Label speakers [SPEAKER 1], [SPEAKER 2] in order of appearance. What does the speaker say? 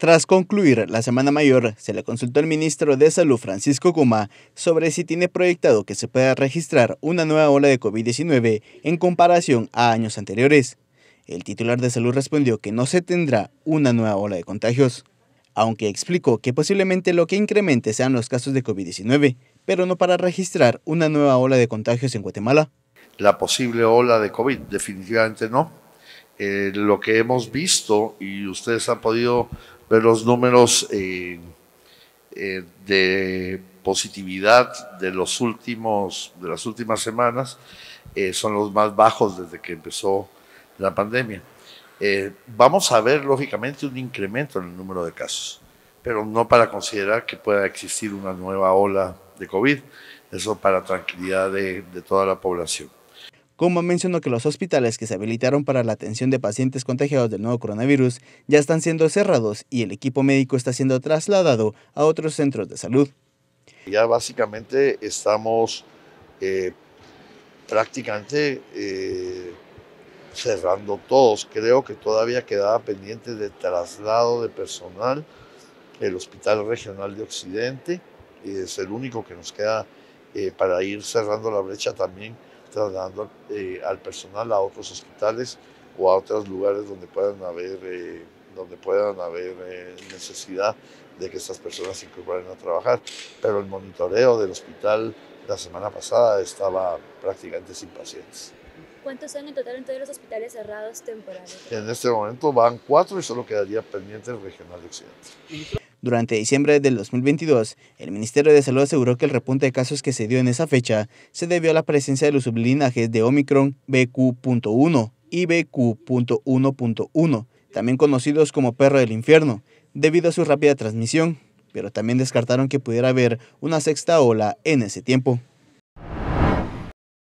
[SPEAKER 1] Tras concluir la Semana Mayor, se le consultó al ministro de Salud Francisco Guma sobre si tiene proyectado que se pueda registrar una nueva ola de COVID-19 en comparación a años anteriores. El titular de salud respondió que no se tendrá una nueva ola de contagios, aunque explicó que posiblemente lo que incremente sean los casos de COVID-19, pero no para registrar una nueva ola de contagios en Guatemala.
[SPEAKER 2] La posible ola de COVID, definitivamente no. Eh, lo que hemos visto y ustedes han podido pero los números eh, eh, de positividad de los últimos de las últimas semanas eh, son los más bajos desde que empezó la pandemia. vamos a ver lógicamente un incremento en el número de casos, pero no para considerar que pueda existir una nueva ola de COVID. Eso para tranquilidad de toda la población
[SPEAKER 1] como mencionó que los hospitales que se habilitaron para la atención de pacientes contagiados del nuevo coronavirus ya están siendo cerrados y el equipo médico está siendo trasladado a otros centros de salud.
[SPEAKER 2] Ya básicamente estamos eh, prácticamente eh, cerrando todos. Creo que todavía quedaba pendiente de traslado de personal el Hospital Regional de Occidente. Es el único que nos queda eh, para ir cerrando la brecha también trasladando eh, al personal a otros hospitales o a otros lugares donde puedan haber, eh, donde puedan haber eh, necesidad de que estas personas se incorporen a trabajar. Pero el monitoreo del hospital la semana pasada estaba prácticamente sin pacientes.
[SPEAKER 1] ¿Cuántos son en total en todos los hospitales cerrados temporales?
[SPEAKER 2] En este momento van cuatro y solo quedaría pendiente el regional de Occidente.
[SPEAKER 1] Durante diciembre del 2022, el Ministerio de Salud aseguró que el repunte de casos que se dio en esa fecha se debió a la presencia de los sublinajes de Omicron BQ.1 y BQ.1.1, también conocidos como perro del infierno, debido a su rápida transmisión, pero también descartaron que pudiera haber una sexta ola en ese tiempo.